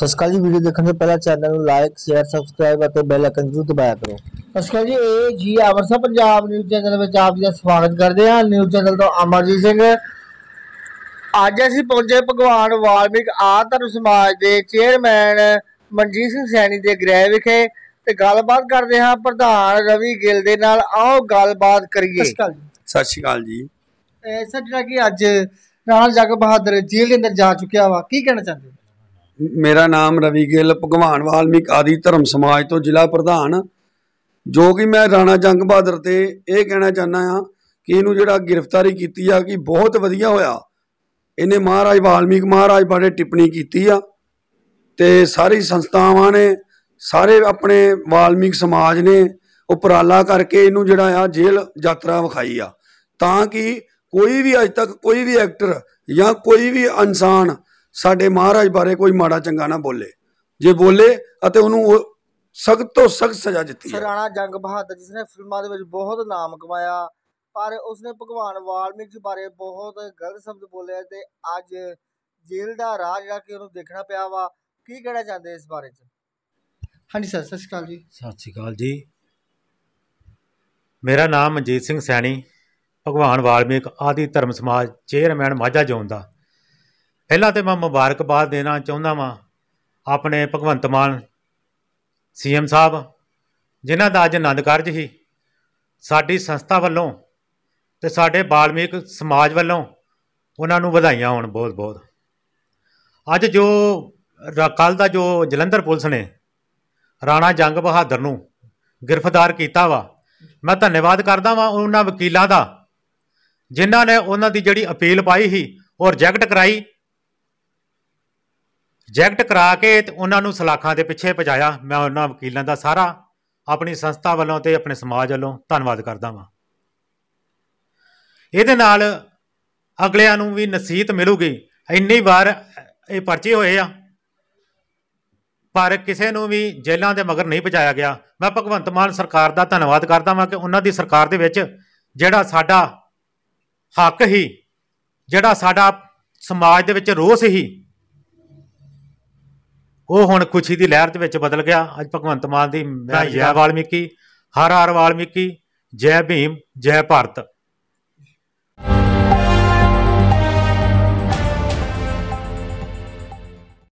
ਸਸਕਾਲ ਜੀ ਵੀਡੀਓ ਦੇਖਣ ਤੋਂ ਪਹਿਲਾਂ ਚੈਨਲ ਨੂੰ ਲਾਈਕ ਸ਼ੇਅਰ ਸਬਸਕ੍ਰਾਈਬ ਅਤੇ ਬੈਲ ਆਈਕਨ ਜ਼ਰੂਰ ਦਬਾਇਆ ਕਰੋ ਸਸਕਾਲ ਜੀ ਇਹ ਜੀ ਅਮਰਸਾ ਪੰਜਾਬ ਨਿਊਜ਼ ਚੈਨਲ ਵਿੱਚ ਆਪ ਜੀ ਦਾ ਸਵਾਗਤ ਕਰਦੇ ਹਾਂ ਨਿਊਜ਼ ਚੈਨਲ ਤੋਂ ਅਮਰਜੀਤ ਸਿੰਘ ਅੱਜ ਅਸੀਂ ਪਹੁੰਚੇ ਭਗਵਾਨ ਵਾਲਮੀਕ ਆਧਰਮ ਸਮਾਜ ਦੇ ਚੇਅਰਮੈਨ ਮਨਜੀਤ ਸਿੰਘ ਸੈਣੀ ਦੇ ਗ੍ਰਹਿ ਵਿਖੇ ਤੇ ਗੱਲਬਾਤ ਕਰਦੇ ਹਾਂ ਪ੍ਰਧਾਨ ਰਵੀ ਗਿੱਲ ਦੇ ਨਾਲ ਆਓ ਗੱਲਬਾਤ ਕਰੀਏ ਸਤਿ ਸ਼੍ਰੀ ਅਕਾਲ ਜੀ ਸਰ ਜਿਹੜਾ ਕਿ ਅੱਜ ਰਾਣਾ ਜਗ ਬਹਾਦਰ ਜੇਲ੍ਹ ਦੇ ਅੰਦਰ ਜਾ ਚੁੱਕਿਆ ਵਾ ਕੀ ਕਹਿਣਾ ਚਾਹੁੰਦੇ ਹੋ ਮੇਰਾ ਨਾਮ ਰਵੀ ਗਿੱਲ ਭਗਵਾਨ ਵਾਲਮੀਕ ਆਦੀ ਧਰਮ ਸਮਾਜ ਤੋਂ ਜ਼ਿਲ੍ਹਾ ਪ੍ਰਧਾਨ ਜੋ ਕਿ ਮੈਂ ਰਾਣਾ ਜੰਗ ਬਹਾਦਰ ਤੇ ਇਹ ਕਹਿਣਾ ਚਾਹੁੰਦਾ ਆ ਕਿ ਇਹਨੂੰ ਜਿਹੜਾ ਗ੍ਰਿਫਤਾਰੀ ਕੀਤੀ ਆ ਕਿ ਬਹੁਤ ਵਧੀਆ ਹੋਇਆ ਇਹਨੇ ਮਹਾਰਾਜ ਵਾਲਮੀਕ ਮਹਾਰਾਜ ਬਾਰੇ ਟਿੱਪਣੀ ਕੀਤੀ ਆ ਤੇ ਸਾਰੀ ਸੰਸਥਾਵਾਂ ਨੇ ਸਾਰੇ ਆਪਣੇ ਵਾਲਮੀਕ ਸਮਾਜ ਨੇ ਉਪਰਾਲਾ ਕਰਕੇ ਇਹਨੂੰ ਜਿਹੜਾ ਆ ਜੇਲ੍ਹ ਯਾਤਰਾ ਵਿਖਾਈ ਆ ਤਾਂ ਕਿ ਕੋਈ ਵੀ ਅਜ ਤੱਕ ਕੋਈ ਵੀ ਐਕਟਰ ਜਾਂ ਕੋਈ ਵੀ ਇਨਸਾਨ ਸਾਡੇ ਮਹਾਰਾਜ ਬਾਰੇ ਕੋਈ ਮਾੜਾ ਚੰਗਾ ਨਾ ਬੋਲੇ ਜੇ ਬੋਲੇ ਅਤੇ ਉਹਨੂੰ ਸਖਤ ਤੋਂ ਸਖਤ ਸਜ਼ਾ ਦਿੱਤੀ ਜਾਵੇ ਸਰਾਣਾ ਜੰਗ ਬਹਾਦਰ ਜਿਸ ਨੇ ਫਿਲਮਾਂ ਦੇ ਵਿੱਚ ਬਹੁਤ ਨਾਮ ਕਮਾਇਆ ਪਰ ਉਸਨੇ ਭਗਵਾਨ ਵਾਲਮੀਕ ਬਾਰੇ ਬਹੁਤ ਗਲਤ ਸ਼ਬਦ ਬੋਲੇ ਤੇ ਅੱਜ ਜੇਲ੍ਹ ਦਾ ਰਾਹ ਜਿਹੜਾ ਕਿ ਉਹਨੂੰ ਦੇਖਣਾ ਪਿਆ ਵਾ ਕੀ ਕਹਿਣਾ ਚਾਹੁੰਦੇ ਇਸ ਬਾਰੇ ਚ ਹਾਂਜੀ ਸਰ ਸਤਿ ਸ਼੍ਰੀ ਅਕਾਲ ਜੀ ਸਤਿ ਸ਼੍ਰੀ ਅਕਾਲ ਜੀ ਮੇਰਾ ਨਾਮ ਮਨਜੀਤ ਸਿੰਘ ਸੈਣੀ ਭਗਵਾਨ ਵਾਲਮੀਕ ਆਦੀ ਧਰਮ ਸਮਾਜ ਚੇਅਰਮੈਨ ਮਾਝਾ ਜੋਨ ਦਾ ਪਹਿਲਾਂ ਤੇ ਮੈਂ ਮੁਬਾਰਕਬਾਦ ਦੇਣਾ ਚਾਹੁੰਦਾ ਵਾਂ ਆਪਣੇ ਭਗਵੰਤ ਮਾਨ ਸੀਐਮ ਸਾਹਿਬ ਜਿਨ੍ਹਾਂ ਦਾ ਅੱਜ ਆਨੰਦ ਕਾਰਜ ਹੀ ਸਾਡੀ ਸੰਸਥਾ ਵੱਲੋਂ ਤੇ ਸਾਡੇ ਬਾਲਮੀਕ ਸਮਾਜ ਵੱਲੋਂ ਉਹਨਾਂ ਨੂੰ ਵਧਾਈਆਂ ਹੋਣ ਬਹੁਤ-ਬਹੁਤ ਅੱਜ ਜੋ ਕੱਲ ਦਾ ਜੋ ਜਲੰਧਰ ਪੁਲਿਸ ਨੇ ਰਾਣਾ ਜੰਗ ਬਹਾਦਰ ਨੂੰ ਗ੍ਰਿਫਤਾਰ ਕੀਤਾ ਵਾ ਮੈਂ ਧੰਨਵਾਦ ਕਰਦਾ ਵਾਂ ਉਹਨਾਂ ਵਕੀਲਾਂ ਦਾ ਜਿਨ੍ਹਾਂ ਨੇ ਉਹਨਾਂ ਦੀ ਜਿਹੜੀ ਅਪੀਲ ਪਾਈ ਸੀ ਉਹ ਰਿਜੈਕਟ ਕਰਾਈ ਜੈਕਟ ਕਰਾ ਕੇ ਤੇ ਉਹਨਾਂ ਨੂੰ ਸਲਾਖਾਂ ਦੇ ਪਿੱਛੇ ਭਜਾਇਆ ਮੈਂ ਉਹਨਾਂ ਵਕੀਲਾਂ ਦਾ ਸਾਰਾ ਆਪਣੀ ਸੰਸਥਾ ਵੱਲੋਂ ਤੇ ਆਪਣੇ ਸਮਾਜ ਵੱਲੋਂ ਧੰਨਵਾਦ ਕਰਦਾ ਹਾਂ ਇਹਦੇ ਨਾਲ ਅਗਲਿਆਂ ਨੂੰ ਵੀ ਨਸੀਹਤ ਮਿਲੂਗੀ ਇੰਨੀ ਵਾਰ ਇਹ ਪਰਚੇ ਹੋਏ ਆ ਪਰ ਕਿਸੇ ਨੂੰ ਵੀ ਜੇਲ੍ਹਾਂ ਦੇ ਮਗਰ ਨਹੀਂ ਪਹੁੰਚਾਇਆ ਗਿਆ ਮੈਂ ਭਗਵੰਤ ਮਾਨ ਸਰਕਾਰ ਦਾ ਧੰਨਵਾਦ ਕਰਦਾ ਹਾਂ ਕਿ ਉਹਨਾਂ ਦੀ ਸਰਕਾਰ ਦੇ ਵਿੱਚ ਜਿਹੜਾ ਸਾਡਾ ਹੱਕ ਹੀ ਜਿਹੜਾ ਸਾਡਾ ਸਮਾਜ ਦੇ ਵਿੱਚ ਰੋਸ ਹੀ ਉਹ ਹੁਣ ਖੁਸ਼ੀ ਦੀ ਲਹਿਰ ਦੇ ਵਿੱਚ ਬਦਲ ਗਿਆ ਅੱਜ ਭਗਵੰਤ ਮਾਨ ਦੀ ਜੈ ਵਾਲਮੀਕੀ ਹਰ ਹਰ ਵਾਲਮੀਕੀ ਜੈ ਭੀਮ ਜੈ ਭਾਰਤ